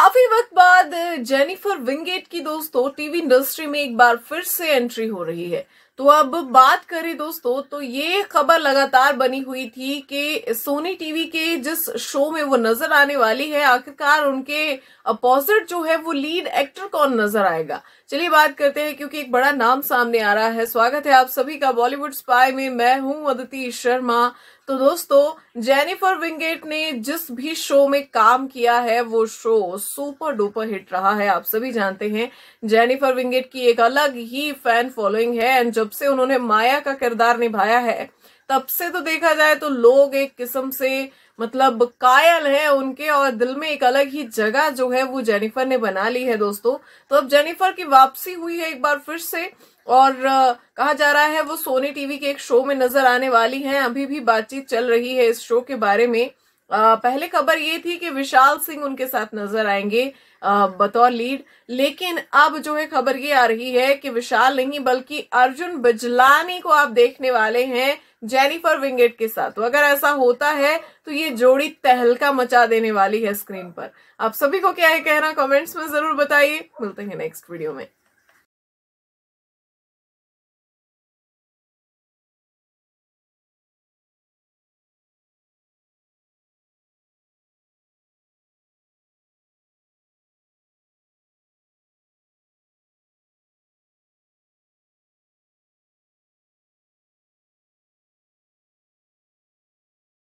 काफी वक्त बाद जेनिफर विंगेट की दोस्तों टीवी इंडस्ट्री में एक बार फिर से एंट्री हो रही है तो अब बात करें दोस्तों तो ये खबर लगातार बनी हुई थी कि सोनी टीवी के जिस शो में वो नजर आने वाली है आखिरकार उनके अपोजिट जो है वो लीड एक्टर कौन नजर आएगा चलिए बात करते हैं क्योंकि एक बड़ा नाम सामने आ रहा है स्वागत है आप सभी का बॉलीवुड स्पाई में मैं हूं अदिति शर्मा तो दोस्तों जेनिफर विंगेट ने जिस भी शो में काम किया है वो शो सुपर डुपर हिट रहा है आप सभी जानते हैं जेनिफर विंगेट की एक अलग ही फैन फॉलोइंग है एंड जब जब से उन्होंने माया का किरदार निभाया है तब से तो देखा जाए तो लोग एक किस्म से मतलब कायल है उनके और दिल में एक अलग ही जगह जो है वो जेनिफर ने बना ली है दोस्तों तो अब जेनिफर की वापसी हुई है एक बार फिर से और कहा जा रहा है वो सोनी टीवी के एक शो में नजर आने वाली हैं अभी भी बातचीत चल रही है इस शो के बारे में पहले खबर ये थी कि विशाल सिंह उनके साथ नजर आएंगे बतौर लीड लेकिन अब जो है खबर ये आ रही है कि विशाल नहीं बल्कि अर्जुन बिजलानी को आप देखने वाले हैं जेनिफर विंगेट के साथ तो अगर ऐसा होता है तो ये जोड़ी तहलका मचा देने वाली है स्क्रीन पर आप सभी को क्या है कहना कमेंट्स में जरूर बताइए मिलते हैं नेक्स्ट वीडियो में